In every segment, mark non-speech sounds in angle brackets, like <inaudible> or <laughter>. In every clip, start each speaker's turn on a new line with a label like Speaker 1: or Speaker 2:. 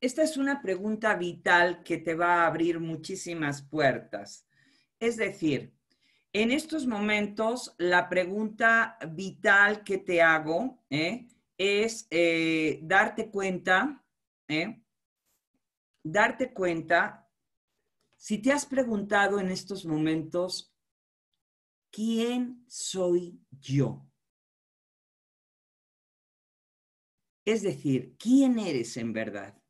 Speaker 1: Esta es una pregunta vital que te va a abrir muchísimas puertas. Es decir, en estos momentos la pregunta vital que te hago ¿eh? es eh, darte cuenta, ¿eh? darte cuenta si te has preguntado en estos momentos, ¿quién soy yo? Es decir, ¿quién eres en verdad?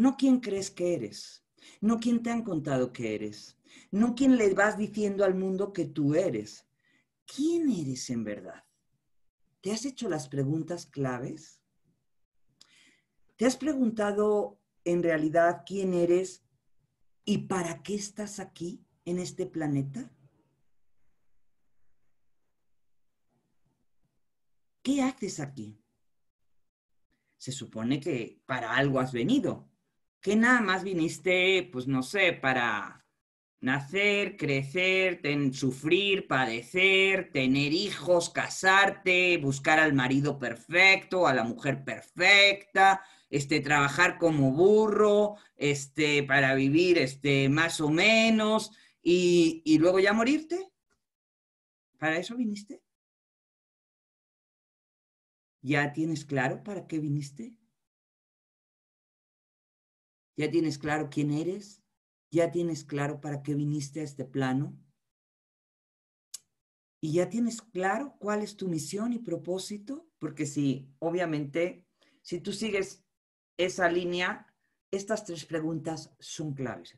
Speaker 1: No quién crees que eres, no quién te han contado que eres, no quién le vas diciendo al mundo que tú eres. ¿Quién eres en verdad? ¿Te has hecho las preguntas claves? ¿Te has preguntado en realidad quién eres y para qué estás aquí en este planeta? ¿Qué haces aquí? Se supone que para algo has venido, que nada más viniste, pues no sé, para nacer, crecer, sufrir, padecer, tener hijos, casarte, buscar al marido perfecto, a la mujer perfecta, este, trabajar como burro, este, para vivir este, más o menos y, y luego ya morirte. ¿Para eso viniste? ¿Ya tienes claro para qué viniste? ¿Ya tienes claro quién eres? ¿Ya tienes claro para qué viniste a este plano? ¿Y ya tienes claro cuál es tu misión y propósito? Porque si, obviamente, si tú sigues esa línea, estas tres preguntas son claves.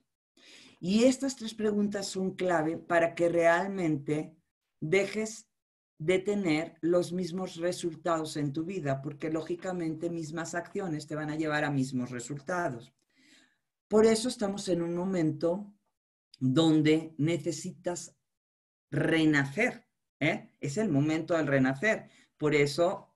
Speaker 1: Y estas tres preguntas son clave para que realmente dejes de tener los mismos resultados en tu vida, porque lógicamente mismas acciones te van a llevar a mismos resultados. Por eso estamos en un momento donde necesitas renacer. ¿eh? Es el momento del renacer. Por eso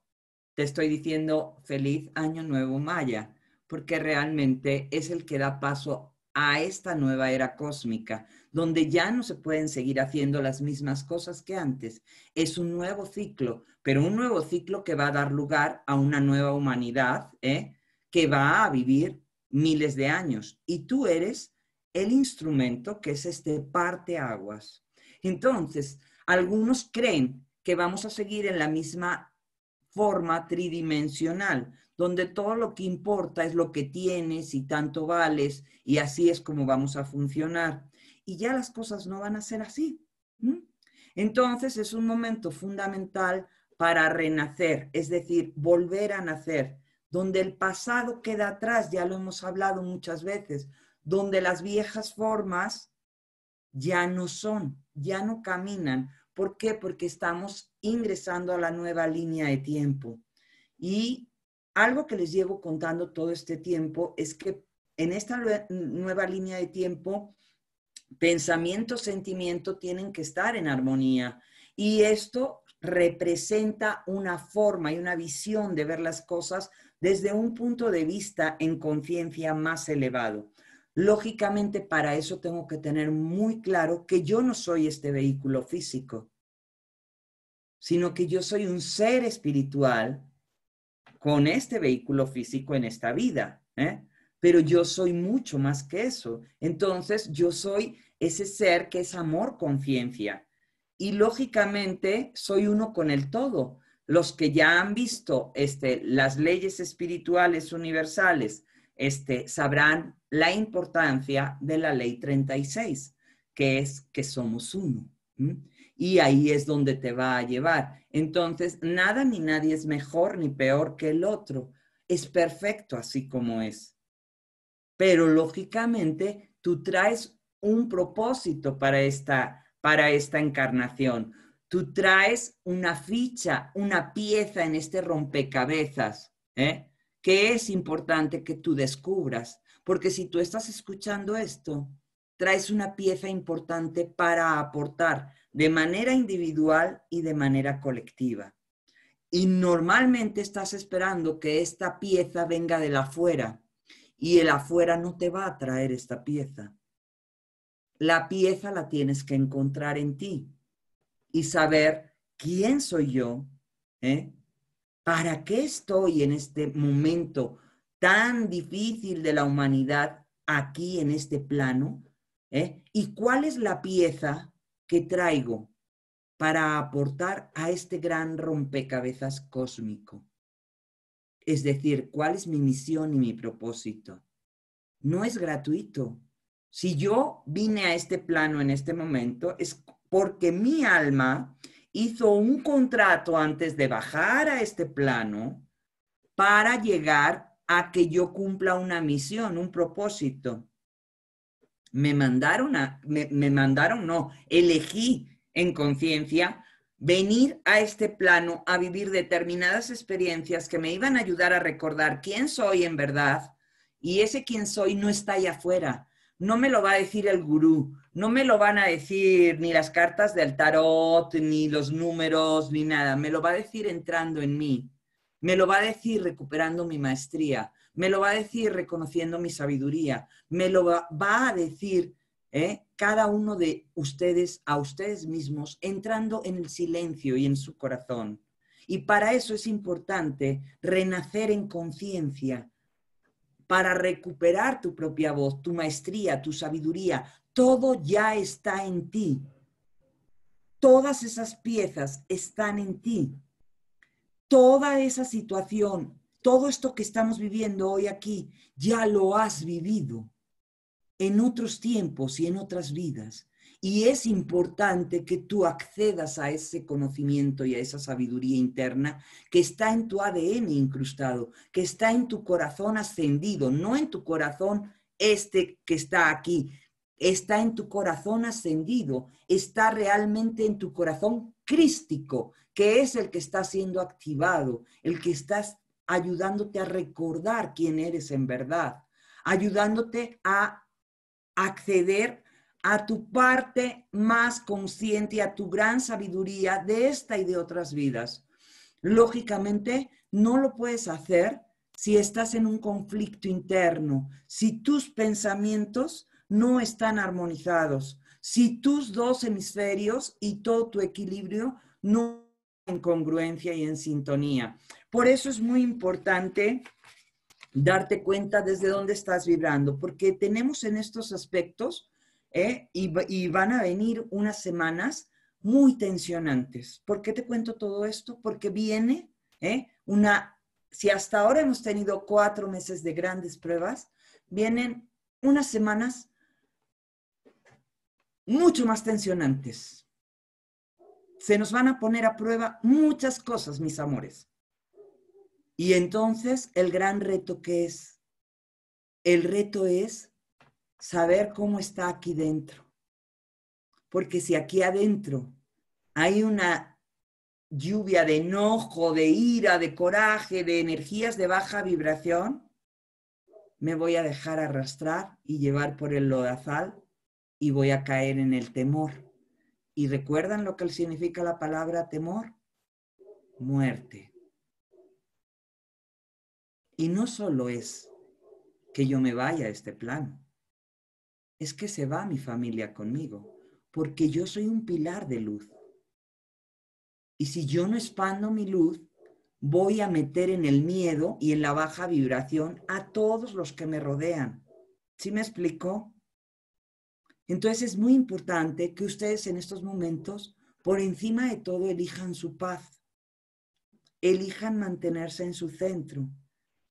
Speaker 1: te estoy diciendo feliz año nuevo Maya, porque realmente es el que da paso a esta nueva era cósmica, donde ya no se pueden seguir haciendo las mismas cosas que antes. Es un nuevo ciclo, pero un nuevo ciclo que va a dar lugar a una nueva humanidad, ¿eh? que va a vivir miles de años y tú eres el instrumento que es este parte aguas. Entonces, algunos creen que vamos a seguir en la misma forma tridimensional, donde todo lo que importa es lo que tienes y tanto vales y así es como vamos a funcionar. Y ya las cosas no van a ser así. Entonces es un momento fundamental para renacer, es decir, volver a nacer, donde el pasado queda atrás, ya lo hemos hablado muchas veces, donde las viejas formas ya no son, ya no caminan. ¿Por qué? Porque estamos ingresando a la nueva línea de tiempo. Y algo que les llevo contando todo este tiempo es que en esta nueva línea de tiempo, pensamiento, sentimiento tienen que estar en armonía. Y esto representa una forma y una visión de ver las cosas desde un punto de vista en conciencia más elevado. Lógicamente, para eso tengo que tener muy claro que yo no soy este vehículo físico, sino que yo soy un ser espiritual con este vehículo físico en esta vida. ¿eh? Pero yo soy mucho más que eso. Entonces, yo soy ese ser que es amor, conciencia. Y lógicamente, soy uno con el todo los que ya han visto este, las leyes espirituales universales este, sabrán la importancia de la ley 36, que es que somos uno. Y ahí es donde te va a llevar. Entonces, nada ni nadie es mejor ni peor que el otro. Es perfecto así como es. Pero lógicamente, tú traes un propósito para esta, para esta encarnación tú traes una ficha, una pieza en este rompecabezas, ¿eh? que es importante que tú descubras, porque si tú estás escuchando esto, traes una pieza importante para aportar de manera individual y de manera colectiva. Y normalmente estás esperando que esta pieza venga del afuera y el afuera no te va a traer esta pieza. La pieza la tienes que encontrar en ti y saber quién soy yo, ¿eh? para qué estoy en este momento tan difícil de la humanidad aquí en este plano, ¿eh? y cuál es la pieza que traigo para aportar a este gran rompecabezas cósmico. Es decir, cuál es mi misión y mi propósito. No es gratuito. Si yo vine a este plano en este momento, es porque mi alma hizo un contrato antes de bajar a este plano para llegar a que yo cumpla una misión, un propósito. Me mandaron a, me, mandaron, no, elegí en conciencia venir a este plano a vivir determinadas experiencias que me iban a ayudar a recordar quién soy en verdad y ese quién soy no está allá afuera, no me lo va a decir el gurú, no me lo van a decir ni las cartas del tarot, ni los números, ni nada, me lo va a decir entrando en mí, me lo va a decir recuperando mi maestría, me lo va a decir reconociendo mi sabiduría, me lo va a decir ¿eh? cada uno de ustedes a ustedes mismos, entrando en el silencio y en su corazón. Y para eso es importante renacer en conciencia, para recuperar tu propia voz, tu maestría, tu sabiduría. Todo ya está en ti. Todas esas piezas están en ti. Toda esa situación, todo esto que estamos viviendo hoy aquí, ya lo has vivido en otros tiempos y en otras vidas. Y es importante que tú accedas a ese conocimiento y a esa sabiduría interna que está en tu ADN incrustado, que está en tu corazón ascendido, no en tu corazón este que está aquí, está en tu corazón ascendido, está realmente en tu corazón crístico, que es el que está siendo activado, el que estás ayudándote a recordar quién eres en verdad, ayudándote a acceder a tu parte más consciente, a tu gran sabiduría de esta y de otras vidas. Lógicamente, no lo puedes hacer si estás en un conflicto interno, si tus pensamientos no están armonizados, si tus dos hemisferios y todo tu equilibrio no están en congruencia y en sintonía. Por eso es muy importante darte cuenta desde dónde estás vibrando, porque tenemos en estos aspectos ¿eh? y, van a venir unas semanas muy tensionantes. ¿Por qué te cuento todo esto? Porque viene ¿eh? una, si hasta ahora hemos tenido cuatro meses de grandes pruebas, vienen unas semanas mucho más tensionantes. Se nos van a poner a prueba muchas cosas, mis amores. Y entonces el gran reto que es, el reto es saber cómo está aquí dentro. Porque si aquí adentro hay una lluvia de enojo, de ira, de coraje, de energías de baja vibración, me voy a dejar arrastrar y llevar por el lodazal y voy a caer en el temor. ¿Y recuerdan lo que significa la palabra temor? Muerte. Y no solo es que yo me vaya a este plano, es que se va mi familia conmigo, porque yo soy un pilar de luz. Y si yo no expando mi luz, voy a meter en el miedo y en la baja vibración a todos los que me rodean. ¿Sí me explico? Entonces es muy importante que ustedes en estos momentos, por encima de todo, elijan su paz, elijan mantenerse en su centro,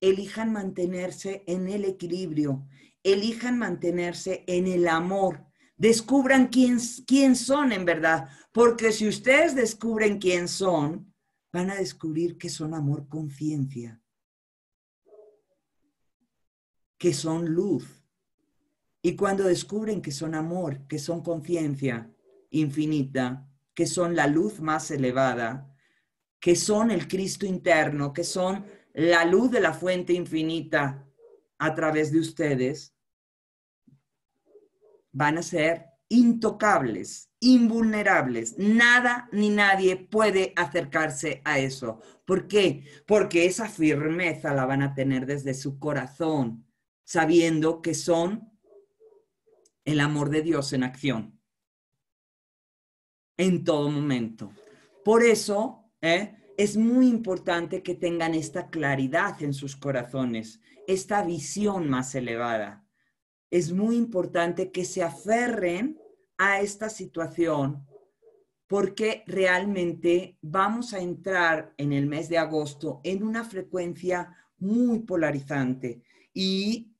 Speaker 1: elijan mantenerse en el equilibrio, elijan mantenerse en el amor. Descubran quién, quién son en verdad, porque si ustedes descubren quién son, van a descubrir que son amor conciencia, que son luz. Y cuando descubren que son amor, que son conciencia infinita, que son la luz más elevada, que son el Cristo interno, que son la luz de la fuente infinita a través de ustedes, van a ser intocables, invulnerables. Nada ni nadie puede acercarse a eso. ¿Por qué? Porque esa firmeza la van a tener desde su corazón, sabiendo que son el amor de Dios en acción, en todo momento. Por eso ¿eh? es muy importante que tengan esta claridad en sus corazones, esta visión más elevada es muy importante que se aferren a esta situación porque realmente vamos a entrar en el mes de agosto en una frecuencia muy polarizante y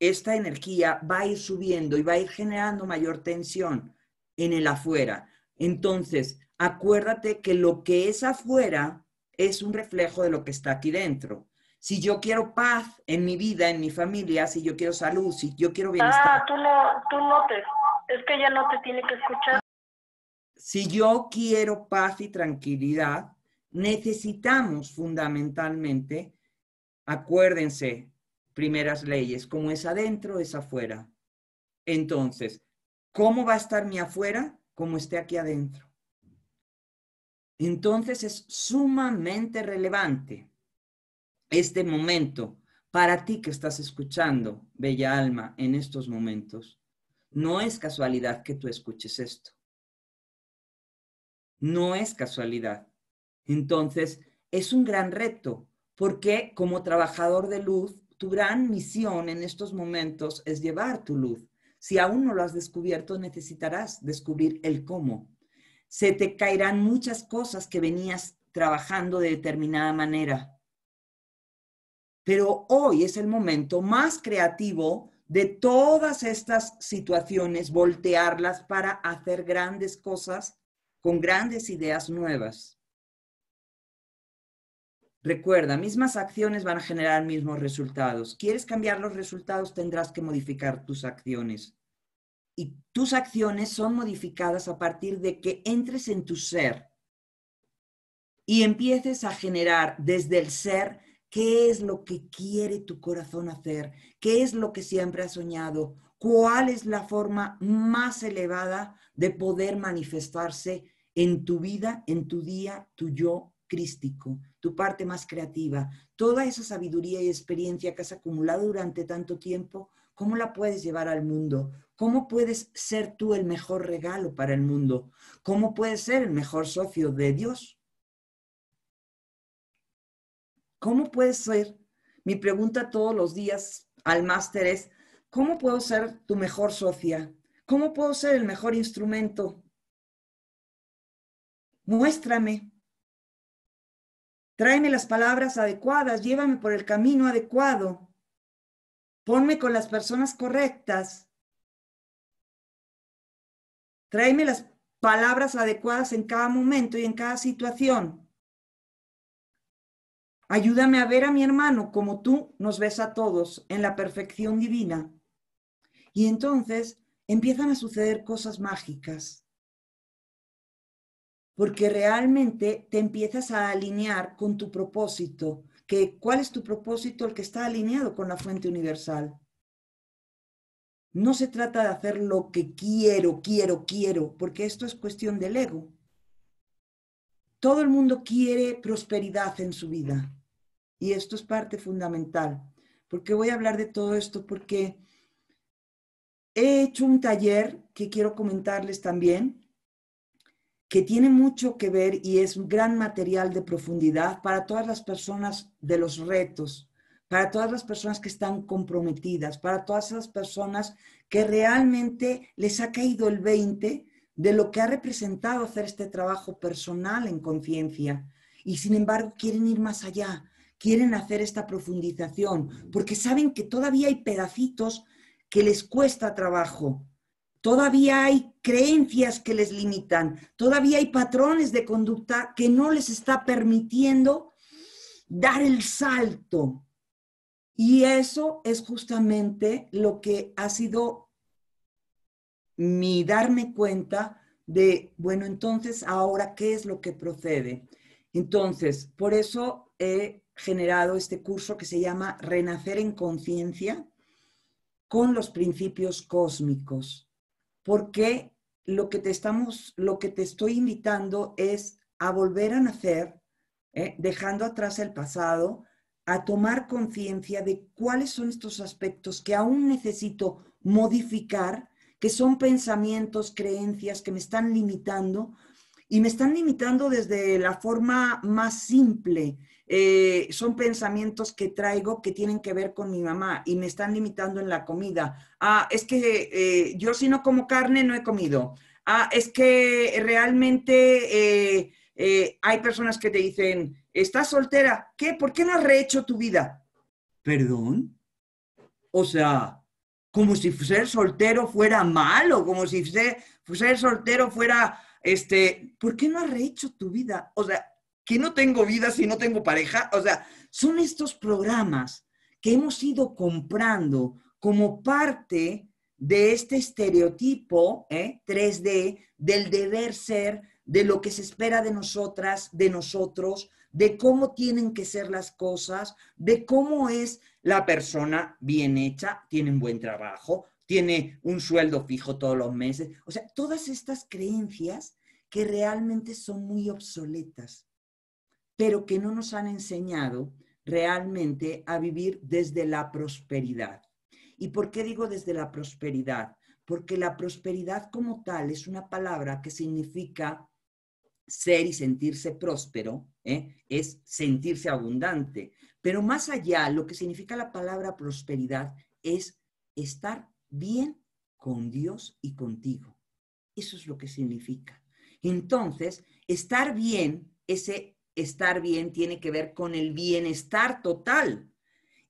Speaker 1: esta energía va a ir subiendo y va a ir generando mayor tensión en el afuera. Entonces, acuérdate que lo que es afuera es un reflejo de lo que está aquí dentro. Si yo quiero paz en mi vida, en mi familia, si yo quiero salud, si yo quiero ah, bienestar. Ah, tú no, tú no te, es que ella no te tiene que escuchar. Si yo quiero paz y tranquilidad, necesitamos fundamentalmente, acuérdense, primeras leyes, como es adentro, es afuera. Entonces, ¿cómo va a estar mi afuera? Como esté aquí adentro. Entonces es sumamente relevante este momento, para ti que estás escuchando, bella alma, en estos momentos, no es casualidad que tú escuches esto. No es casualidad. Entonces, es un gran reto, porque como trabajador de luz, tu gran misión en estos momentos es llevar tu luz. Si aún no lo has descubierto, necesitarás descubrir el cómo. Se te caerán muchas cosas que venías trabajando de determinada manera. Pero hoy es el momento más creativo de todas estas situaciones, voltearlas para hacer grandes cosas con grandes ideas nuevas. Recuerda, mismas acciones van a generar mismos resultados. ¿Quieres cambiar los resultados? Tendrás que modificar tus acciones. Y tus acciones son modificadas a partir de que entres en tu ser y empieces a generar desde el ser ¿Qué es lo que quiere tu corazón hacer? ¿Qué es lo que siempre has soñado? ¿Cuál es la forma más elevada de poder manifestarse en tu vida, en tu día, tu yo crístico, tu parte más creativa? Toda esa sabiduría y experiencia que has acumulado durante tanto tiempo, ¿cómo la puedes llevar al mundo? ¿Cómo puedes ser tú el mejor regalo para el mundo? ¿Cómo puedes ser el mejor socio de Dios? ¿Cómo puedes ser? Mi pregunta todos los días al máster es, ¿cómo puedo ser tu mejor socia? ¿Cómo puedo ser el mejor instrumento? Muéstrame. Tráeme las palabras adecuadas, llévame por el camino adecuado. Ponme con las personas correctas. Tráeme las palabras adecuadas en cada momento y en cada situación. Ayúdame a ver a mi hermano como tú nos ves a todos en la perfección divina. Y entonces empiezan a suceder cosas mágicas, porque realmente te empiezas a alinear con tu propósito, que cuál es tu propósito el que está alineado con la fuente universal. No se trata de hacer lo que quiero, quiero, quiero, porque esto es cuestión del ego. Todo el mundo quiere prosperidad en su vida. Y esto es parte fundamental. ¿Por qué voy a hablar de todo esto? Porque he hecho un taller que quiero comentarles también, que tiene mucho que ver y es un gran material de profundidad para todas las personas de los retos, para todas las personas que están comprometidas, para todas esas personas que realmente les ha caído el 20 de lo que ha representado hacer este trabajo personal en conciencia y sin embargo quieren ir más allá, quieren hacer esta profundización, porque saben que todavía hay pedacitos que les cuesta trabajo, todavía hay creencias que les limitan, todavía hay patrones de conducta que no les está permitiendo dar el salto. Y eso es justamente lo que ha sido mi darme cuenta de, bueno, entonces ahora, ¿qué es lo que procede? Entonces, por eso he generado este curso que se llama Renacer en Conciencia con los principios cósmicos, porque lo que te, estamos, lo que te estoy invitando es a volver a nacer, eh, dejando atrás el pasado, a tomar conciencia de cuáles son estos aspectos que aún necesito modificar, que son pensamientos, creencias que me están limitando y me están limitando desde la forma más simple, eh, son pensamientos que traigo que tienen que ver con mi mamá y me están limitando en la comida. Ah, es que eh, yo si no como carne no he comido. Ah, es que realmente eh, hay personas que te dicen, estás soltera, ¿qué? ¿Por qué no has rehecho tu vida? Perdón. O sea, como si ser soltero fuera malo, como si ser, ser soltero fuera, este, ¿por qué no has rehecho tu vida? O sea, que no tengo vida si no tengo pareja. O sea, son estos programas que hemos ido comprando como parte de este estereotipo 3 ¿eh? 3D del deber ser, de lo que se espera de nosotras, de nosotros, de cómo tienen que ser las cosas, de cómo es la persona bien hecha, tiene un buen trabajo, tiene un sueldo fijo todos los meses. O sea, todas estas creencias que realmente son muy obsoletas pero que no nos han enseñado realmente a vivir desde la prosperidad. ¿Y por qué digo desde la prosperidad? Porque la prosperidad como tal es una palabra que significa ser y sentirse próspero, ¿eh? es sentirse abundante. Pero más allá, lo que significa la palabra prosperidad es estar bien con Dios y contigo. Eso es lo que significa. Entonces, estar bien, ese estar bien tiene que ver con el bienestar total.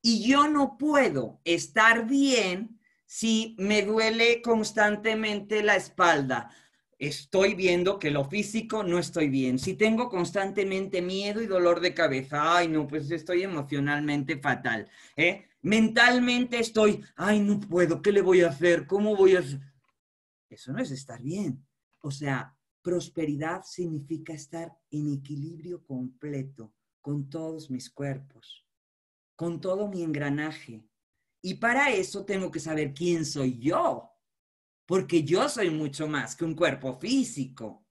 Speaker 1: Y yo no puedo estar bien si me duele constantemente la espalda. Estoy viendo que lo físico no estoy bien. Si tengo constantemente miedo y dolor de cabeza, ay no, pues estoy emocionalmente fatal. ¿eh? Mentalmente estoy, ay no puedo, ¿qué le voy a hacer? ¿Cómo voy a...? Eso no es estar bien. O sea, Prosperidad significa estar en equilibrio completo con todos mis cuerpos, con todo mi engranaje. Y para eso tengo que saber quién soy yo, porque yo soy mucho más que un cuerpo físico.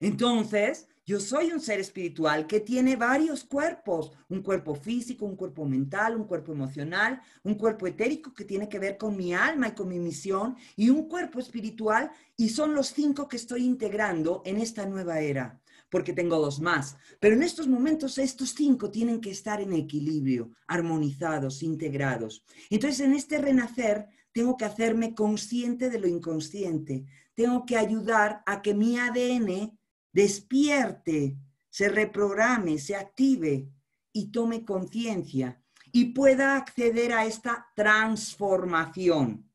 Speaker 1: Entonces, yo soy un ser espiritual que tiene varios cuerpos, un cuerpo físico, un cuerpo mental, un cuerpo emocional, un cuerpo etérico que tiene que ver con mi alma y con mi misión, y un cuerpo espiritual, y son los cinco que estoy integrando en esta nueva era, porque tengo dos más. Pero en estos momentos estos cinco tienen que estar en equilibrio, armonizados, integrados. Entonces en este renacer tengo que hacerme consciente de lo inconsciente, tengo que ayudar a que mi ADN despierte, se reprograme, se active y tome conciencia y pueda acceder a esta transformación.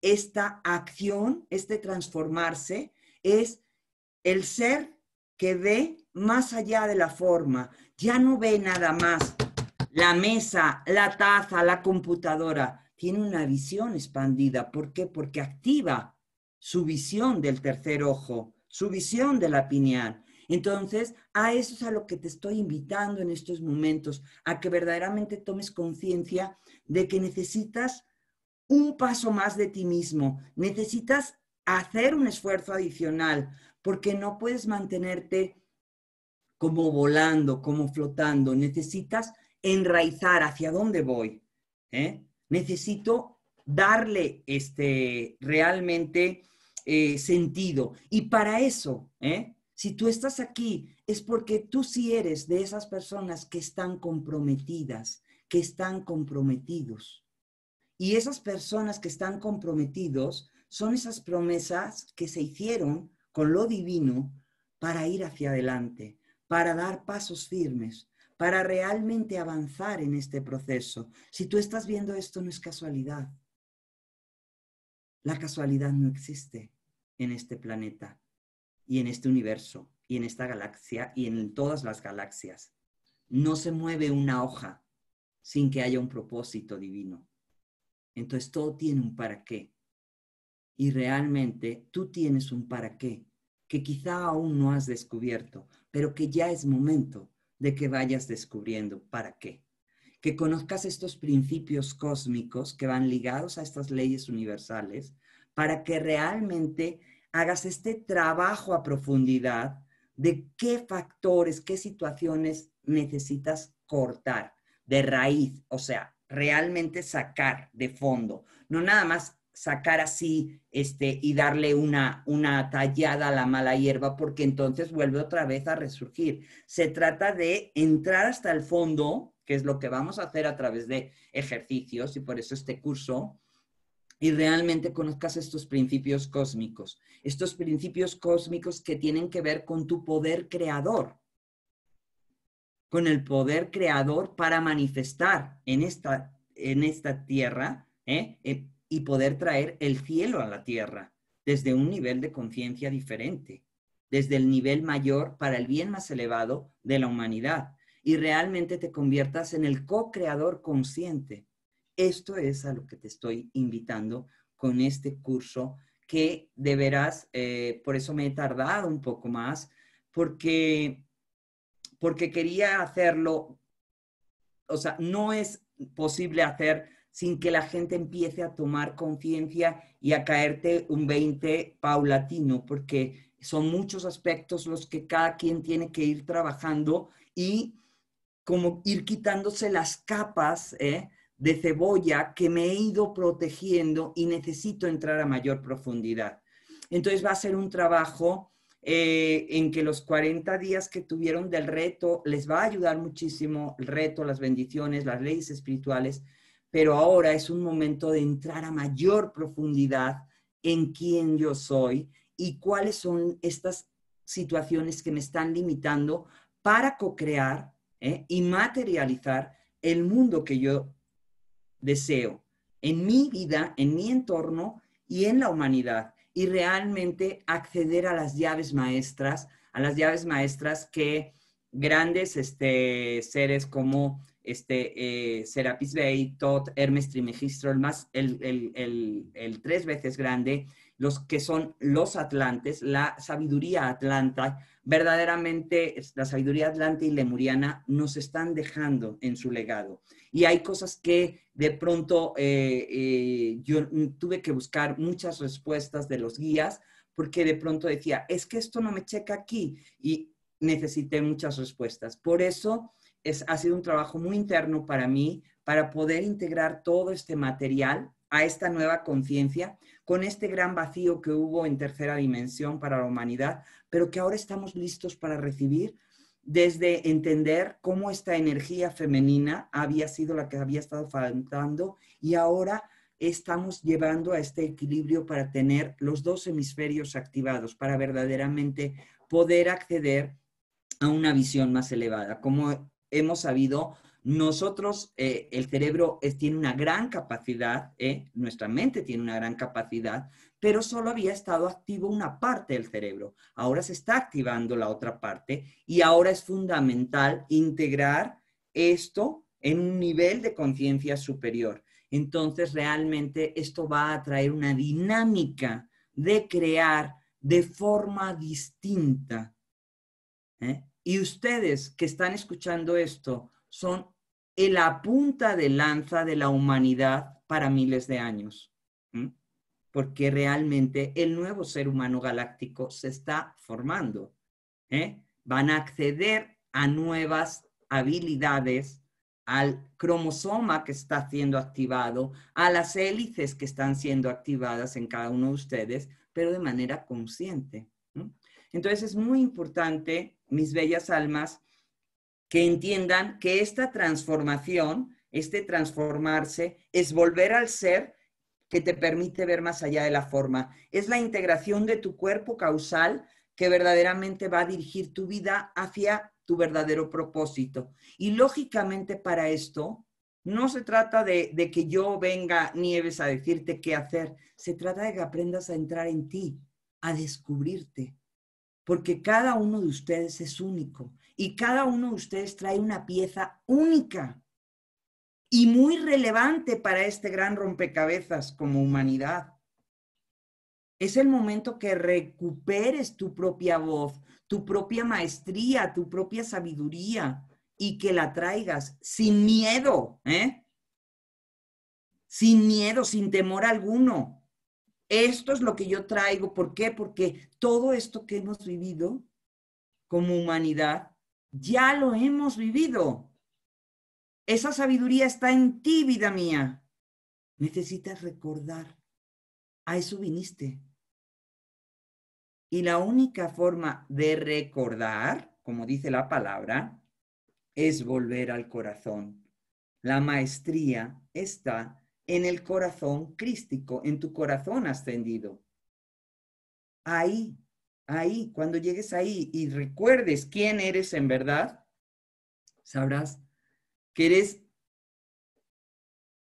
Speaker 1: Esta acción, este transformarse, es el ser que ve más allá de la forma. Ya no ve nada más la mesa, la taza, la computadora. Tiene una visión expandida. ¿Por qué? Porque activa su visión del tercer ojo su visión de la pineal. Entonces, a eso es a lo que te estoy invitando en estos momentos, a que verdaderamente tomes conciencia de que necesitas un paso más de ti mismo, necesitas hacer un esfuerzo adicional, porque no puedes mantenerte como volando, como flotando, necesitas enraizar hacia dónde voy. ¿eh? Necesito darle este, realmente eh, sentido. Y para eso, ¿eh? si tú estás aquí, es porque tú sí eres de esas personas que están comprometidas, que están comprometidos. Y esas personas que están comprometidos son esas promesas que se hicieron con lo divino para ir hacia adelante, para dar pasos firmes, para realmente avanzar en este proceso. Si tú estás viendo esto, no es casualidad. La casualidad no existe en este planeta y en este universo y en esta galaxia y en todas las galaxias. No se mueve una hoja sin que haya un propósito divino. Entonces todo tiene un para qué. Y realmente tú tienes un para qué que quizá aún no has descubierto, pero que ya es momento de que vayas descubriendo para qué. Que conozcas estos principios cósmicos que van ligados a estas leyes universales para que realmente hagas este trabajo a profundidad de qué factores, qué situaciones necesitas cortar de raíz, o sea, realmente sacar de fondo, no nada más sacar así este, y darle una tallada a la mala hierba porque entonces vuelve otra vez a resurgir. Se trata de entrar hasta el fondo, que es lo que vamos a hacer a través de ejercicios y por eso este curso, y realmente conozcas estos principios cósmicos, estos principios cósmicos que tienen que ver con tu poder creador, con el poder creador para manifestar en esta, en esta tierra ¿eh? Eh, y poder traer el cielo a la tierra desde un nivel de conciencia diferente, desde el nivel mayor para el bien más elevado de la humanidad y realmente te conviertas en el co-creador consciente esto es a lo que te estoy invitando con este curso que deberás, veras, eh, por eso me he tardado un poco más, porque, porque quería hacerlo, o sea, no es posible hacer sin que la gente empiece a tomar conciencia y a caerte un 20 paulatino, porque son muchos aspectos los que cada quien tiene que ir trabajando y como ir quitándose las capas, ¿eh? de cebolla que me he ido protegiendo y necesito entrar a mayor profundidad. Entonces va a ser un trabajo eh, en que los 40 días que tuvieron del reto les va a ayudar muchísimo el reto, las bendiciones, las leyes espirituales, pero ahora es un momento de entrar a mayor profundidad en quién yo soy y cuáles son estas situaciones que me están limitando para co-crear eh, y materializar el mundo que yo deseo en mi vida, en mi entorno y en la humanidad y realmente acceder a las llaves maestras, a las llaves maestras que grandes este, seres como este, eh, Serapis Bey, Todd, Hermes Trimegistro, el, más, el tres veces grande, los que son los atlantes, la sabiduría atlanta, verdaderamente la sabiduría atlanta y lemuriana nos están dejando en su legado. Y hay cosas que de pronto eh, eh, yo tuve que buscar muchas respuestas de los guías porque de pronto decía, es que esto no me checa aquí y necesité muchas respuestas. Por eso es, ha sido un trabajo muy interno para mí, para poder integrar todo este material a esta nueva conciencia, con este gran vacío que hubo en tercera dimensión para la humanidad, pero que ahora estamos listos para recibir desde entender cómo esta energía femenina había sido la que había estado faltando y ahora estamos llevando a este equilibrio para tener los dos hemisferios activados, para verdaderamente poder acceder a una visión más elevada. Como hemos sabido, nosotros, eh, el cerebro tiene una gran capacidad, eh, nuestra mente tiene una gran capacidad, pero solo había estado activo una parte del cerebro. Ahora se está activando la otra parte y ahora es fundamental integrar esto en un nivel de conciencia superior. Entonces, realmente esto va a traer una dinámica de crear de forma distinta. ¿eh? Y ustedes que están escuchando esto son la punta de lanza de la humanidad para miles de años, porque realmente el nuevo ser humano galáctico se está formando. ¿eh? Van a acceder a nuevas habilidades al cromosoma que está siendo activado, a las hélices que están siendo activadas en cada uno de ustedes, pero de manera consciente. Entonces es muy importante, mis bellas almas, que entiendan que esta transformación, este transformarse, es volver al ser que te permite ver más allá de la forma. Es la integración de tu cuerpo causal que verdaderamente va a dirigir tu vida hacia tu verdadero propósito. Y lógicamente para esto no se trata de, que yo venga Nieves a decirte qué hacer, se trata de que aprendas a entrar en ti, a descubrirte, porque cada uno de ustedes es único y cada uno de ustedes trae una pieza única y muy relevante para este gran rompecabezas como humanidad. Es el momento que recuperes tu propia voz, tu propia maestría, tu propia sabiduría y que la traigas sin miedo, ¿eh? Sin miedo, sin temor alguno esto es lo que yo traigo. ¿Por qué? Porque todo esto que hemos vivido como humanidad, ya lo hemos vivido. Esa sabiduría está en ti, vida mía. Necesitas recordar. A eso viniste. Y la única forma de recordar, como dice la palabra, es volver al corazón. La maestría está en el corazón crístico, en tu corazón ascendido. Ahí, ahí, cuando llegues ahí y recuerdes quién eres en verdad, sabrás que eres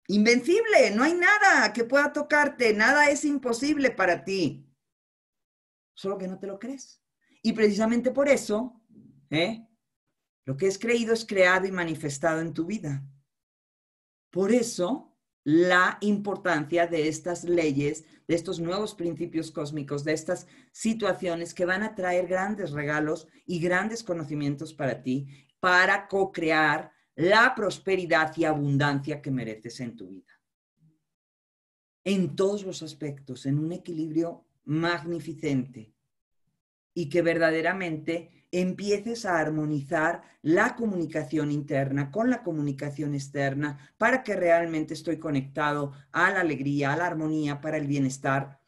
Speaker 1: invencible, no hay nada que pueda tocarte, nada es imposible para ti, solo que no te lo crees. Y precisamente por eso, ¿eh? lo que es creído es creado y manifestado en tu vida. Por eso la importancia de estas leyes, de estos nuevos principios cósmicos, de estas situaciones que van a traer grandes regalos y grandes conocimientos para ti, para co-crear la prosperidad y abundancia que mereces en tu vida. En todos los aspectos, en un equilibrio magnificente y que verdaderamente empieces a armonizar la comunicación interna con la comunicación externa para que realmente estoy conectado a la alegría, a la armonía, para el bienestar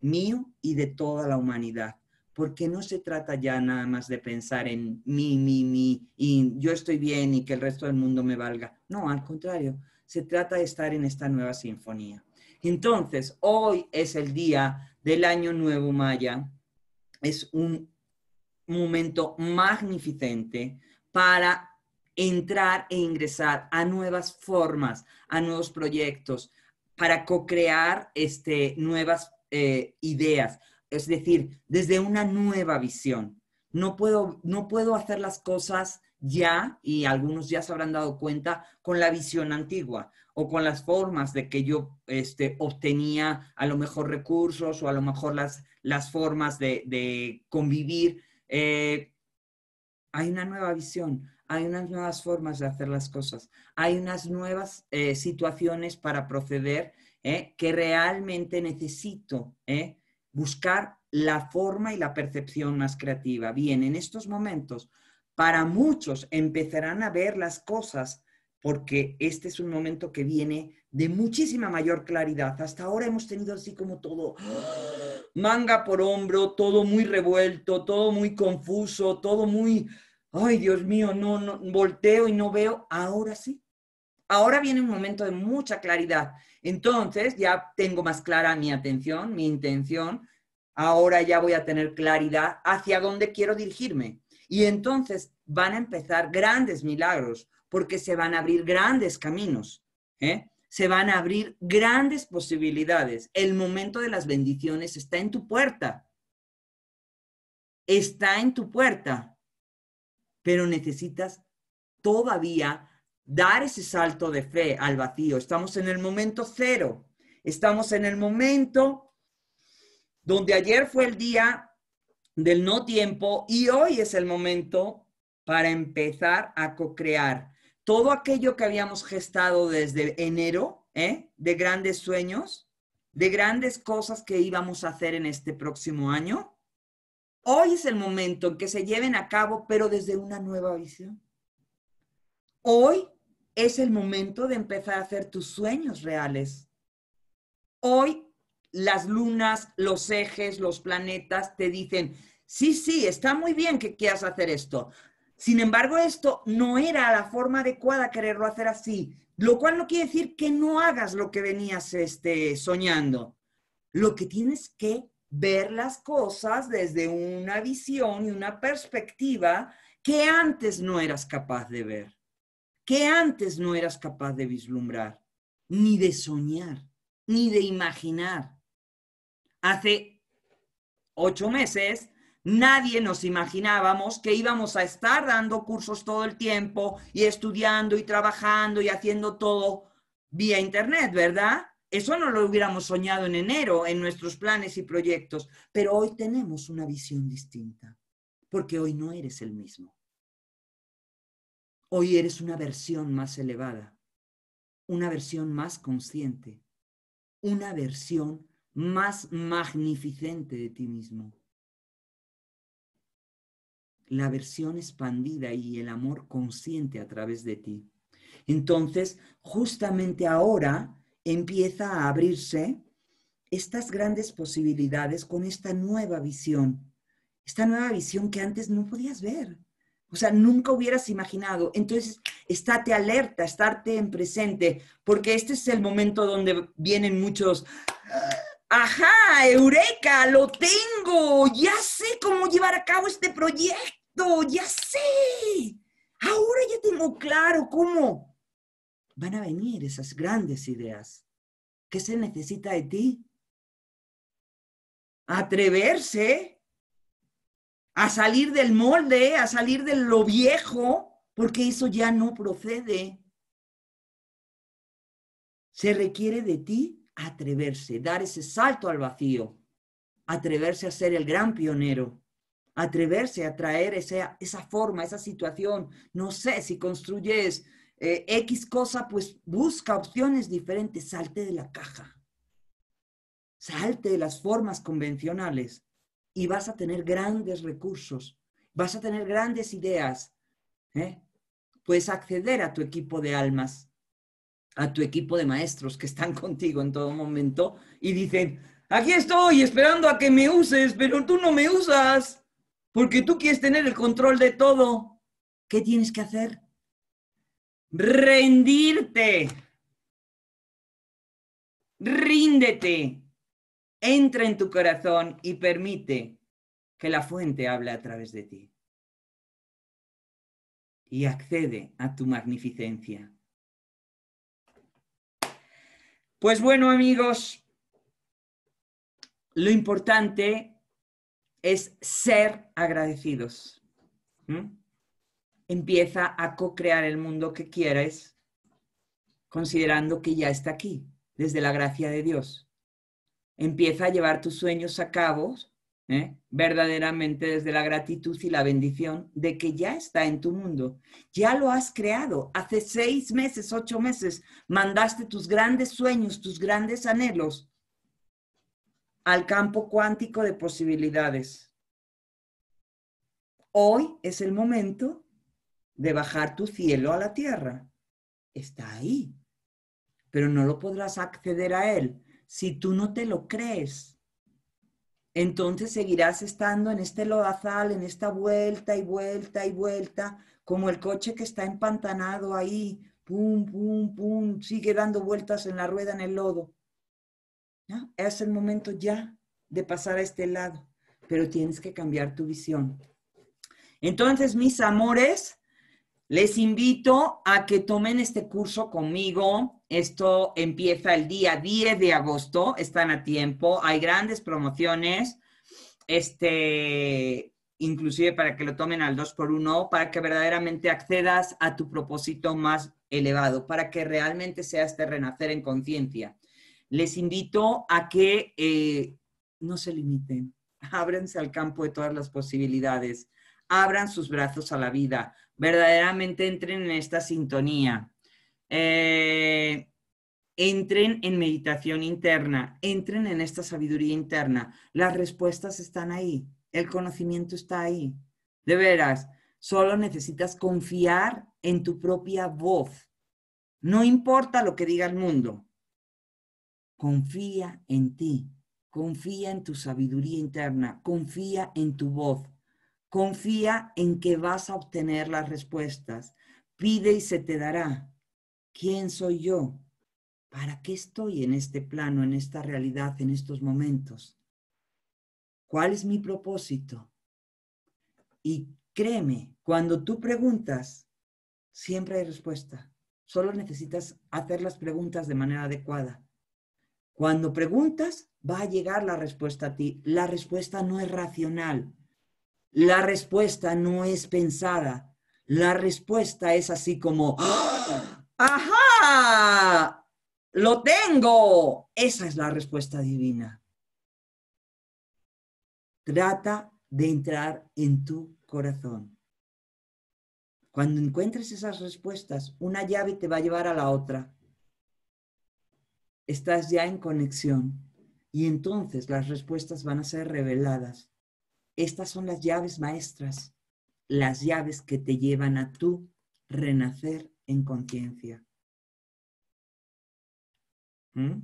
Speaker 1: mío y de toda la humanidad. Porque no se trata ya nada más de pensar en mi, mi, mi y yo estoy bien y que el resto del mundo me valga. No, al contrario, se trata de estar en esta nueva sinfonía. Entonces, hoy es el día del Año Nuevo Maya. Es un momento magnificente para entrar e ingresar a nuevas formas, a nuevos proyectos, para co-crear este, nuevas eh, ideas, es decir, desde una nueva visión. No puedo, no puedo hacer las cosas ya, y algunos ya se habrán dado cuenta, con la visión antigua o con las formas de que yo este, obtenía a lo mejor recursos o a lo mejor las, las formas de, de convivir eh, hay una nueva visión, hay unas nuevas formas de hacer las cosas, hay unas nuevas eh, situaciones para proceder eh, que realmente necesito buscar la forma y la percepción más creativa. Bien, en estos momentos, para muchos empezarán a ver las cosas porque este es un momento que viene de muchísima mayor claridad. Hasta ahora hemos tenido así como todo... ¡ah! manga por hombro, todo muy revuelto, todo muy confuso, todo muy, ay Dios mío, no, no, volteo y no veo, ahora sí. Ahora viene un momento de mucha claridad. Entonces ya tengo más clara mi atención, mi intención. Ahora ya voy a tener claridad hacia dónde quiero dirigirme. Y entonces van a empezar grandes milagros porque se van a abrir grandes caminos. ¿eh? se van a abrir grandes posibilidades. El momento de las bendiciones está en tu puerta. Está en tu puerta. Pero necesitas todavía dar ese salto de fe al vacío. Estamos en el momento cero. Estamos en el momento donde ayer fue el día del no tiempo y hoy es el momento para empezar a co-crear todo aquello que habíamos gestado desde enero, ¿eh? de grandes sueños, de grandes cosas que íbamos a hacer en este próximo año, hoy es el momento en que se lleven a cabo, pero desde una nueva visión. Hoy es el momento de empezar a hacer tus sueños reales. Hoy las lunas, los ejes, los planetas te dicen, sí, sí, está muy bien que quieras hacer esto, sin embargo, esto no era la forma adecuada quererlo hacer así, lo cual no quiere decir que no hagas lo que venías este, soñando. Lo que tienes que ver las cosas desde una visión y una perspectiva que antes no eras capaz de ver, que antes no eras capaz de vislumbrar, ni de soñar, ni de imaginar. Hace ocho meses Nadie nos imaginábamos que íbamos a estar dando cursos todo el tiempo y estudiando y trabajando y haciendo todo vía Internet, ¿verdad? Eso no lo hubiéramos soñado en enero en nuestros planes y proyectos, pero hoy tenemos una visión distinta, porque hoy no eres el mismo. Hoy eres una versión más elevada, una versión más consciente, una versión más magnificente de ti mismo la versión expandida y el amor consciente a través de ti. Entonces, justamente ahora empieza a abrirse estas grandes posibilidades con esta nueva visión, esta nueva visión que antes no podías ver, o sea, nunca hubieras imaginado. Entonces, estate alerta, estarte en presente, porque este es el momento donde vienen muchos, ajá, eureka, lo tengo, ya sé cómo llevar a cabo este proyecto ¡Ya sé! Ahora ya tengo claro cómo van a venir esas grandes ideas. ¿Qué se necesita de ti? Atreverse a salir del molde, a salir de lo viejo, porque eso ya no procede. Se requiere de ti atreverse, dar ese salto al vacío, atreverse a ser el gran pionero atreverse a traer esa, forma, esa situación. No sé, si construyes eh, X cosa, pues busca opciones diferentes, salte de la caja, salte de las formas convencionales y vas a tener grandes recursos, vas a tener grandes ideas. ¿eh? Puedes acceder a tu equipo de almas, a tu equipo de maestros que están <laughs> contigo en todo momento y dicen, aquí estoy esperando a que me uses, pero tú no me usas. Porque tú quieres tener el control de todo. ¿Qué tienes que hacer? Rendirte. Ríndete. Entra en tu corazón y permite que la fuente hable a través de ti. Y accede a tu magnificencia. Pues bueno, amigos, lo importante es ser agradecidos. Empieza a co-crear el mundo que quieres, considerando que ya está aquí, desde la gracia de Dios. Empieza a llevar tus sueños a cabo ¿eh? verdaderamente desde la gratitud y la bendición de que ya está en tu mundo. Ya lo has creado. Hace seis meses, ocho meses, mandaste tus grandes sueños, tus grandes anhelos al campo cuántico de posibilidades. Hoy es el momento de bajar tu cielo a la tierra. Está ahí, pero no lo podrás acceder a él si tú no te lo crees. Entonces seguirás estando en este lodazal, en esta vuelta y vuelta y vuelta, como el coche que está empantanado ahí, pum, pum, pum, sigue dando vueltas en la rueda en el lodo. Es el momento ya de pasar a este lado, pero tienes que cambiar tu visión. Entonces, mis amores, les invito a que tomen este curso conmigo. Esto empieza el día 10 de agosto, están a tiempo, hay grandes promociones. Este, inclusive para que lo tomen al 2x1, para que verdaderamente accedas a tu propósito más elevado, para que realmente seas de renacer en conciencia les invito a que eh, no se limiten, ábranse al campo de todas las posibilidades, abran sus brazos a la vida, verdaderamente entren en esta sintonía, eh, entren en meditación interna, entren en esta sabiduría interna. Las respuestas están ahí, el conocimiento está ahí. De veras, solo necesitas confiar en tu propia voz. No importa lo que diga el mundo, confía en ti, confía en tu sabiduría interna, confía en tu voz, confía en que vas a obtener las respuestas, pide y se te dará. ¿Quién soy yo? ¿Para qué estoy en este plano, en esta realidad, en estos momentos? ¿Cuál es mi propósito? Y créeme, cuando tú preguntas, siempre hay respuesta. Solo necesitas hacer las preguntas de manera adecuada cuando preguntas, va a llegar la respuesta a ti. La respuesta no es racional. La respuesta no es pensada. La respuesta es así como, ¡Ah! ¡ajá! ¡Lo tengo! Esa es la respuesta divina. Trata de entrar en tu corazón. Cuando encuentres esas respuestas, una llave te va a llevar a la otra estás ya en conexión y entonces las respuestas van a ser reveladas. Estas son las llaves maestras, las llaves que te llevan a tu renacer en conciencia. ¿Mm?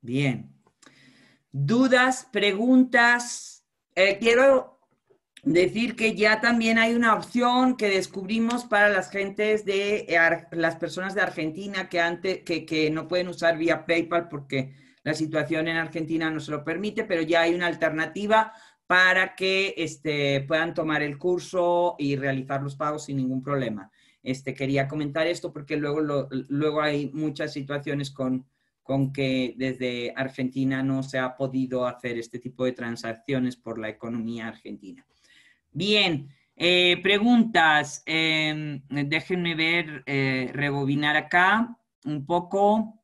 Speaker 1: Bien. ¿Dudas, preguntas? Eh, quiero Decir que ya también hay una opción que descubrimos para las gentes de eh, las personas de Argentina que antes que, que no pueden usar vía PayPal porque la situación en Argentina no se lo permite, pero ya hay una alternativa para que este, puedan tomar el curso y realizar los pagos sin ningún problema. Este, quería comentar esto porque luego, luego hay muchas situaciones con, con que desde Argentina no se ha podido hacer este tipo de transacciones por la economía argentina. Bien, eh, preguntas. Em, déjenme ver, eh, rebobinar acá un poco.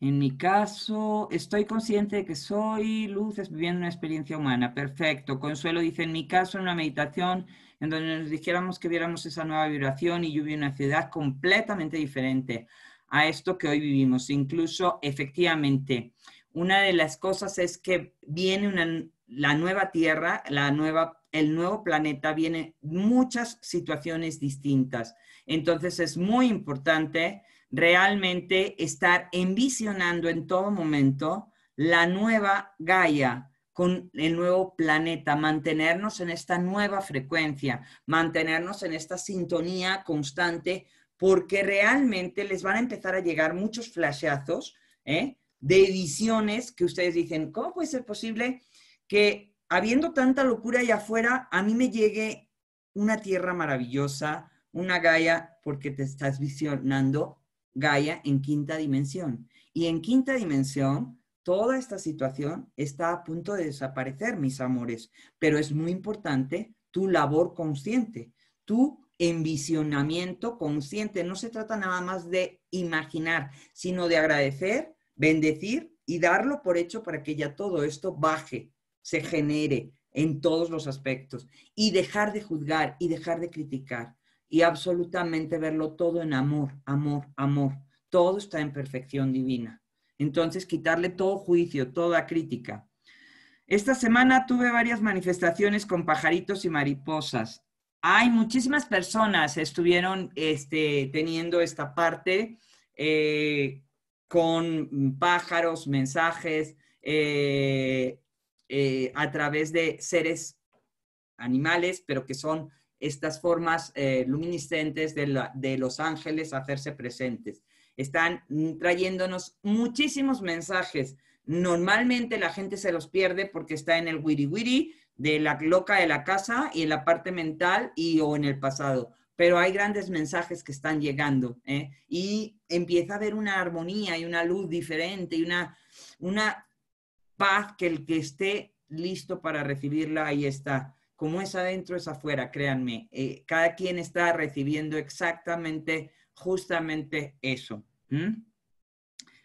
Speaker 1: En mi caso, estoy consciente de que soy luz viviendo una experiencia humana. Perfecto. Consuelo dice, en mi caso, en una meditación en donde nos dijéramos que viéramos esa nueva vibración y yo vi una ciudad completamente diferente a esto que hoy vivimos. Incluso, efectivamente, una de las cosas es que viene la nueva Tierra, la nueva, el nuevo planeta, viene muchas situaciones distintas. Entonces es muy importante realmente estar envisionando en todo momento la nueva Gaia con el nuevo planeta, mantenernos en esta nueva frecuencia, mantenernos en esta sintonía constante, porque realmente les van a empezar a llegar muchos flashazos, ¿eh? de visiones que ustedes dicen, ¿cómo puede ser posible que habiendo tanta locura allá afuera, a mí me llegue una tierra maravillosa, una Gaia, porque te estás visionando Gaia en quinta dimensión. Y en quinta dimensión, toda esta situación está a punto de desaparecer, mis amores, pero es muy importante tu labor consciente, tu envisionamiento consciente. No se trata nada más de imaginar, sino de agradecer bendecir y darlo por hecho para que ya todo esto baje, se genere en todos los aspectos y dejar de juzgar y dejar de criticar y absolutamente verlo todo en amor, amor, amor. Todo está en perfección divina. Entonces, quitarle todo juicio, toda crítica. Esta semana tuve varias manifestaciones con pajaritos y mariposas. Hay muchísimas personas estuvieron este, teniendo esta parte. Eh, con pájaros, mensajes, eh, eh, a través de seres animales, pero que son estas formas eh, luminiscentes de, de, los ángeles hacerse presentes. Están mm, trayéndonos muchísimos mensajes. Normalmente la gente se los pierde porque está en el wiri wiri de la loca de la casa y en la parte mental y o en el pasado pero hay grandes mensajes que están llegando ¿eh? y empieza a haber una armonía y una luz diferente y una, una paz que el que esté listo para recibirla ahí está. Como es adentro, es afuera, créanme. Eh, cada quien está recibiendo exactamente, justamente eso.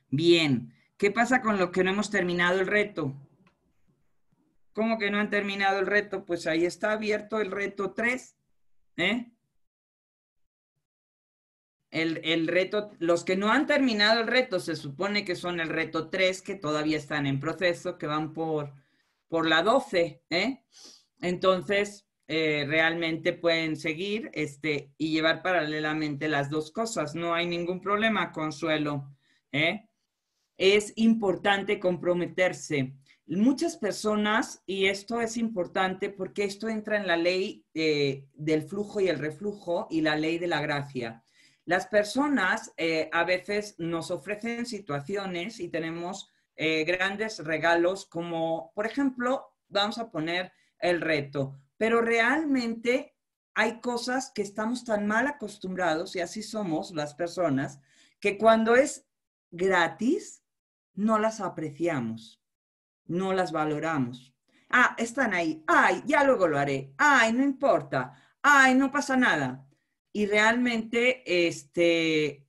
Speaker 1: Bien, ¿qué pasa con los que no hemos terminado el reto? ¿Cómo que no han terminado el reto? Pues ahí está abierto el reto 3. ¿eh? el, reto, los que no han terminado el reto, se supone que son el reto 3, que todavía están en proceso, que van por, la 12, ¿eh? Entonces, eh, realmente pueden seguir este, y llevar paralelamente las dos cosas. No hay ningún problema, Consuelo. ¿eh? Es importante comprometerse. Muchas personas, y esto es importante porque esto entra en la ley eh, del flujo y el reflujo y la ley de la gracia. Las personas eh, a veces nos ofrecen situaciones y tenemos eh, grandes regalos como, por ejemplo, vamos a poner el reto, pero realmente hay cosas que estamos tan mal acostumbrados y así somos las personas, que cuando es gratis no las apreciamos, no las valoramos. Ah, están ahí. Ay, ya luego lo haré. Ay, no importa. Ay, no pasa nada. Y realmente este,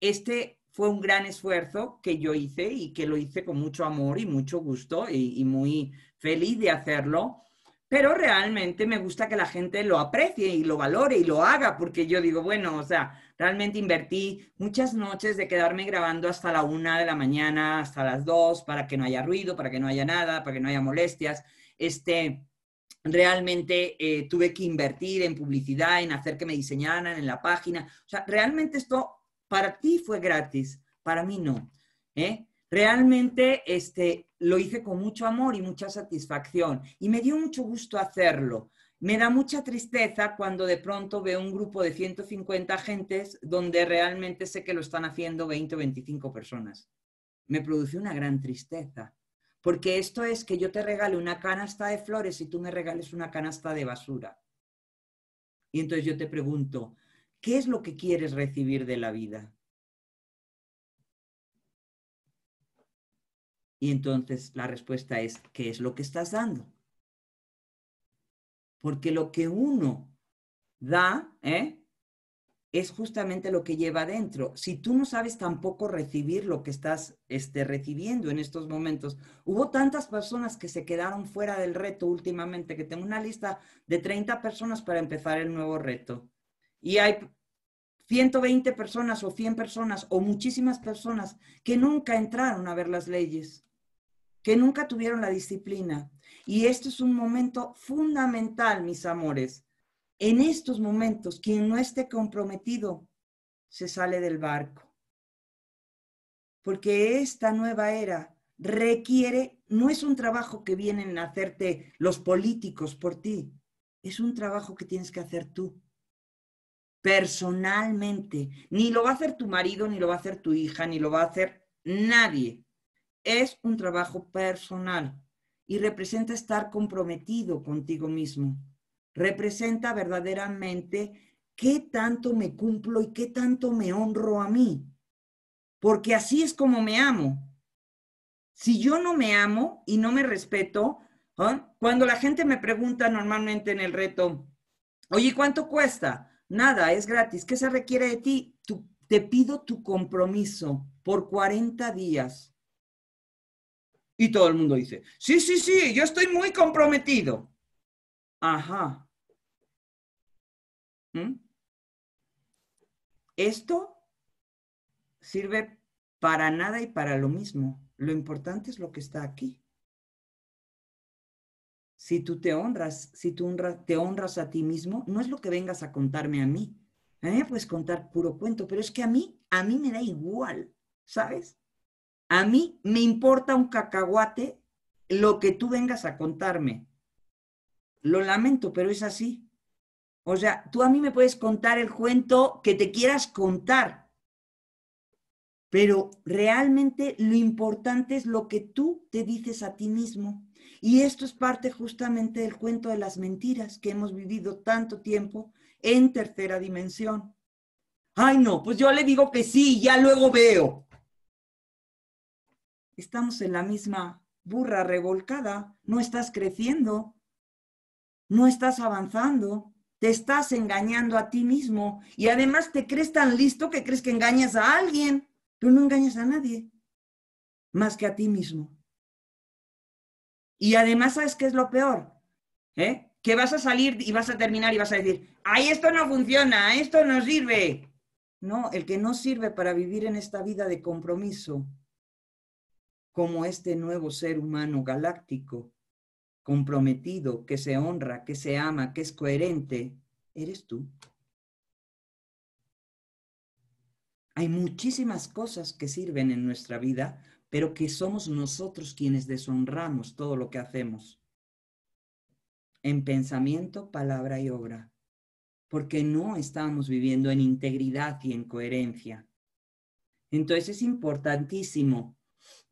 Speaker 1: este fue un gran esfuerzo que yo hice y que lo hice con mucho amor y mucho gusto y, muy feliz de hacerlo pero realmente me gusta que la gente lo aprecie y lo valore y lo haga, porque yo digo, bueno, o sea, realmente invertí muchas noches de quedarme grabando hasta la una de la mañana, hasta las dos, para que no haya ruido, para que no haya nada, para que no haya molestias. Este, realmente eh, tuve que invertir en publicidad, en hacer que me diseñaran en la página. O sea, realmente esto para ti fue gratis, para mí no. ¿eh? Realmente este, lo hice con mucho amor y mucha satisfacción y me dio mucho gusto hacerlo. Me da mucha tristeza cuando de pronto veo un grupo de 150 agentes donde realmente sé que lo están haciendo 20 o 25 personas. Me produce una gran tristeza porque esto es que yo te regale una canasta de flores y tú me regales una canasta de basura. Y entonces yo te pregunto, ¿qué es lo que quieres recibir de la vida? Y entonces la respuesta es, ¿qué es lo que estás dando? Porque lo que uno da, ¿eh? es justamente lo que lleva adentro. Si tú no sabes tampoco recibir lo que estás este, recibiendo en estos momentos, hubo tantas personas que se quedaron fuera del reto últimamente que tengo una lista de 30 personas para empezar el nuevo reto. Y hay 120 personas o 100 personas o muchísimas personas que nunca entraron a ver las leyes, que nunca tuvieron la disciplina. Y esto es un momento fundamental, mis amores en estos momentos, quien no esté comprometido se sale del barco. Porque esta nueva era requiere, no es un trabajo que vienen a hacerte los políticos por ti, es un trabajo que tienes que hacer tú, personalmente. Ni lo va a hacer tu marido, ni lo va a hacer tu hija, ni lo va a hacer nadie. Es un trabajo personal y representa estar comprometido contigo mismo representa verdaderamente qué tanto me cumplo y qué tanto me honro a mí. Porque así es como me amo. Si yo no me amo y no me respeto, ¿ah? cuando la gente me pregunta normalmente en el reto, oye, ¿cuánto cuesta? Nada, es gratis. ¿Qué se requiere de ti? te pido tu compromiso por 40 días. Y todo el mundo dice, sí, sí, sí, yo estoy muy comprometido. Ajá. ¿Mm? Esto sirve para nada y para lo mismo. Lo importante es lo que está aquí. Si tú te honras, si tú te honras a ti mismo, no es lo que vengas a contarme a mí. A mí me puedes contar puro cuento, pero es que a mí, a mí me da igual, ¿sabes? A mí me importa un cacahuate lo que tú vengas a contarme. Lo lamento, pero es así. O sea, tú a mí me puedes contar el cuento que te quieras contar, pero realmente lo importante es lo que tú te dices a ti mismo. Y esto es parte justamente del cuento de las mentiras que hemos vivido tanto tiempo en tercera dimensión. Ay, no, pues yo le digo que sí, ya luego veo. Estamos en la misma burra revolcada, no estás creciendo, no estás avanzando, te estás engañando a ti mismo y además te crees tan listo que crees que engañas a alguien. Tú no engañas a nadie más que a ti mismo. Y además, ¿sabes qué es lo peor? ¿Eh? Que vas a salir y vas a terminar y vas a decir, ay, esto no funciona, esto no sirve. No, el que no sirve para vivir en esta vida de compromiso, como este nuevo ser humano galáctico, comprometido, que se honra, que se ama, que es coherente, eres tú. Hay muchísimas cosas que sirven en nuestra vida, pero que somos nosotros quienes deshonramos todo lo que hacemos. En pensamiento, palabra y obra. Porque no estamos viviendo en integridad y en coherencia. Entonces es importantísimo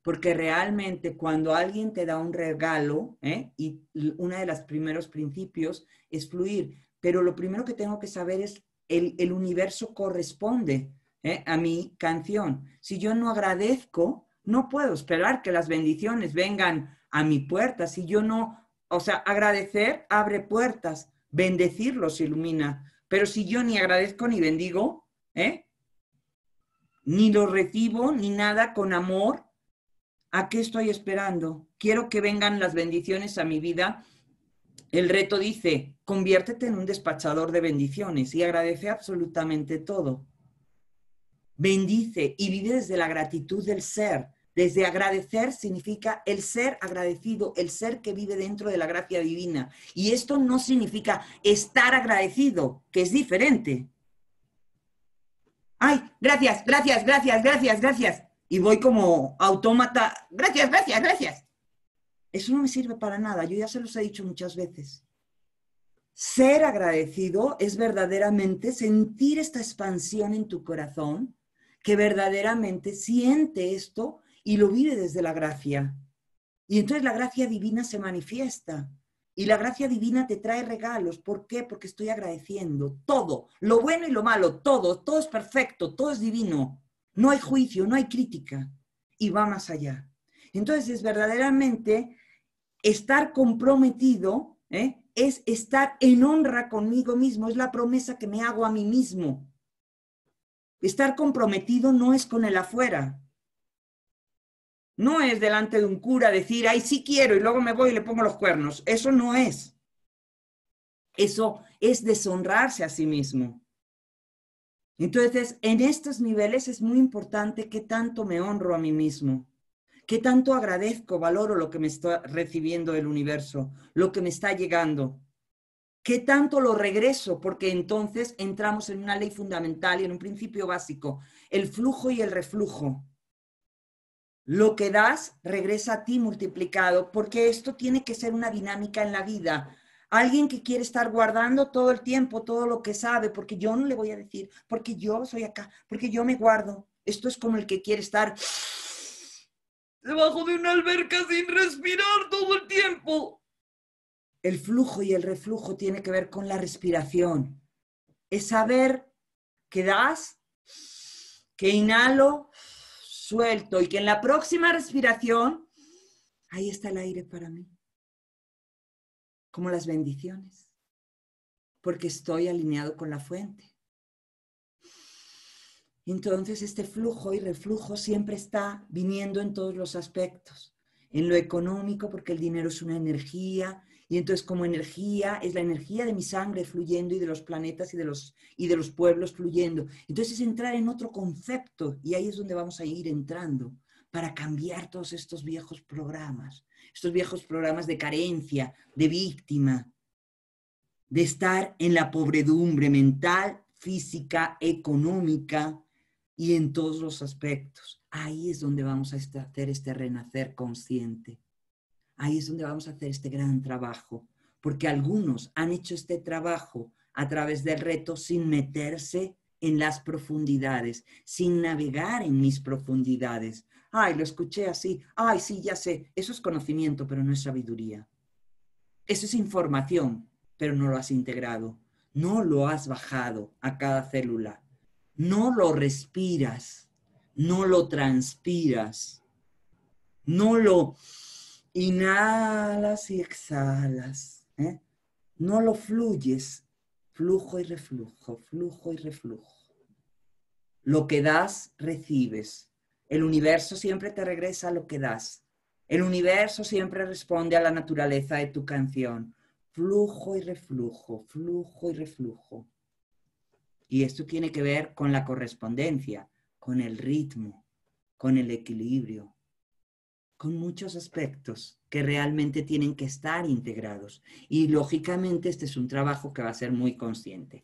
Speaker 1: porque realmente cuando alguien te da un regalo, ¿eh? y uno de los primeros principios es fluir, pero lo primero que tengo que saber es el, el universo corresponde ¿eh? a mi canción. Si yo no agradezco, no puedo esperar que las bendiciones vengan a mi puerta. Si yo no, o sea, agradecer abre puertas, bendecirlos ilumina. Pero si yo ni agradezco ni bendigo, ¿eh? ni lo recibo ni nada con amor, ¿A qué estoy esperando? Quiero que vengan las bendiciones a mi vida. El reto dice, conviértete en un despachador de bendiciones y agradece absolutamente todo. Bendice y vive desde la gratitud del ser. Desde agradecer significa el ser agradecido, el ser que vive dentro de la gracia divina. Y esto no significa estar agradecido, que es diferente. Ay, gracias, gracias, gracias, gracias, gracias y voy como autómata, gracias, gracias, gracias. Eso no me sirve para nada, yo ya se los he dicho muchas veces. Ser agradecido es verdaderamente sentir esta expansión en tu corazón, que verdaderamente siente esto y lo vive desde la gracia. Y entonces la gracia divina se manifiesta. Y la gracia divina te trae regalos. ¿Por qué? Porque estoy agradeciendo todo, lo bueno y lo malo, todo, todo es perfecto, todo es divino. No hay juicio, no hay crítica y va más allá. Entonces, verdaderamente, estar comprometido ¿eh? es estar en honra conmigo mismo, es la promesa que me hago a mí mismo. Estar comprometido no es con el afuera. No es delante de un cura decir, ay, sí quiero y luego me voy y le pongo los cuernos. Eso no es. Eso es deshonrarse a sí mismo. Entonces, en estos niveles es muy importante qué tanto me honro a mí mismo, qué tanto agradezco, valoro lo que me está recibiendo el universo, lo que me está llegando, qué tanto lo regreso, porque entonces entramos en una ley fundamental y en un principio básico, el flujo y el reflujo. Lo que das regresa a ti multiplicado, porque esto tiene que ser una dinámica en la vida. Alguien que quiere estar guardando todo el tiempo, todo lo que sabe, porque yo no le voy a decir, porque yo soy acá, porque yo me guardo. Esto es como el que quiere estar debajo de una alberca sin respirar todo el tiempo. El flujo y el reflujo tiene que ver con la respiración. Es saber que das, que inhalo, suelto y que en la próxima respiración, ahí está el aire para mí como las bendiciones, porque estoy alineado con la fuente. Entonces este flujo y reflujo siempre está viniendo en todos los aspectos, en lo económico, porque el dinero es una energía, y entonces como energía es la energía de mi sangre fluyendo y de los planetas y de los, y de los pueblos fluyendo. Entonces es entrar en otro concepto y ahí es donde vamos a ir entrando para cambiar todos estos viejos programas, estos viejos programas de carencia, de víctima, de estar en la pobredumbre mental, física, económica y en todos los aspectos. Ahí es donde vamos a hacer este renacer consciente. Ahí es donde vamos a hacer este gran trabajo, porque algunos han hecho este trabajo a través del reto sin meterse en las profundidades, sin navegar en mis profundidades, ay, lo escuché así, ay, sí, ya sé, eso es conocimiento, pero no es sabiduría. Eso es información, pero no lo has integrado, no lo has bajado a cada célula, no lo respiras, no lo transpiras, no lo inhalas y exhalas, ¿eh? no lo fluyes, flujo y reflujo, flujo y reflujo. Lo que das, recibes. El universo siempre te regresa lo que das. El universo siempre responde a la naturaleza de tu canción. Flujo y reflujo, flujo y reflujo. Y esto tiene que ver con la correspondencia, con el ritmo, con el equilibrio, con muchos aspectos que realmente tienen que estar integrados. Y lógicamente este es un trabajo que va a ser muy consciente.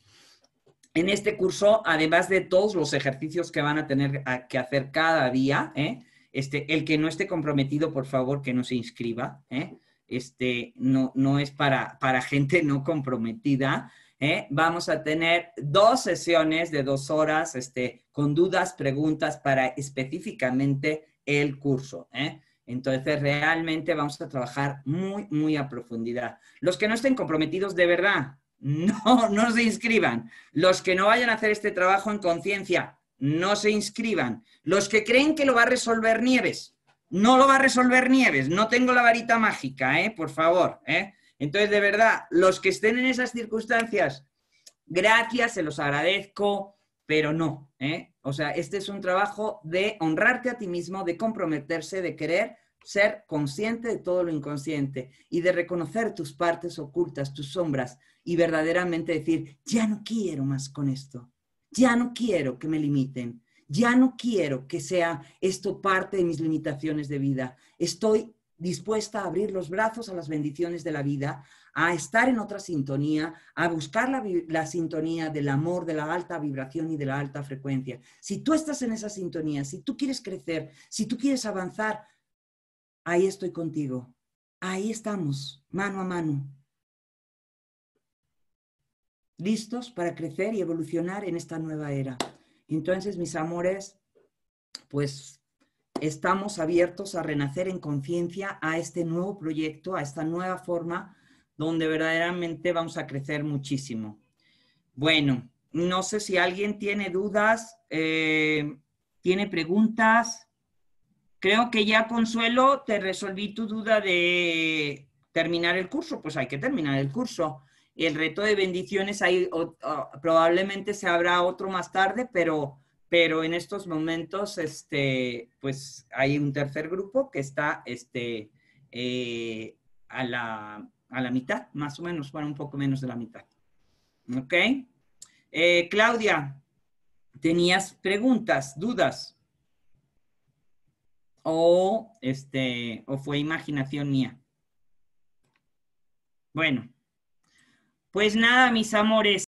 Speaker 1: En este curso, además de todos los ejercicios que van a tener que hacer cada día, ¿eh? este, el que no esté comprometido, por favor, que no se inscriba. ¿eh? Este, no, no es para, para gente no comprometida. ¿eh? Vamos a tener dos sesiones de dos horas este, con dudas, preguntas para específicamente el curso. Entonces, realmente vamos a trabajar muy, muy a profundidad. Los que no estén comprometidos de verdad, no, <laughs> no se inscriban. Los que no vayan a hacer este trabajo en conciencia, no se inscriban. Los que creen que lo va a resolver Nieves, no lo va a resolver Nieves. No tengo la varita mágica, ¿eh? por favor. ¿eh? Entonces, de verdad, los que estén en esas circunstancias, gracias, se los agradezco, pero no. ¿eh? O sea, este es un trabajo de honrarte a ti mismo, de comprometerse, de querer ser consciente de todo lo inconsciente y de reconocer tus partes ocultas, tus sombras y verdaderamente decir, ya no quiero más con esto, ya no quiero que me limiten, ya no quiero que sea esto parte de mis limitaciones de vida. Estoy dispuesta a abrir los brazos a las bendiciones de la vida, a estar en otra sintonía, a buscar la, sintonía del amor, de la alta vibración y de la alta frecuencia. Si tú estás en esa sintonía, si tú quieres crecer, si tú quieres avanzar, ahí estoy contigo. Ahí estamos, mano a mano. Listos para crecer y evolucionar en esta nueva era. Entonces, mis amores, pues estamos abiertos a renacer en conciencia a este nuevo proyecto, a esta nueva forma donde verdaderamente vamos a crecer muchísimo. Bueno, no sé si alguien tiene dudas, eh, tiene preguntas. Creo que ya, Consuelo, te resolví tu duda de terminar el curso. Pues hay que terminar el curso. El reto de bendiciones ahí, probablemente se habrá otro más tarde, pero, pero en estos momentos este, pues hay un tercer grupo que está este, eh, a, la, a la mitad, más o menos, bueno, un poco menos de la mitad. ¿Ok? Eh, Claudia, tenías preguntas, dudas o, este, o fue imaginación mía. Bueno, pues nada, mis amores.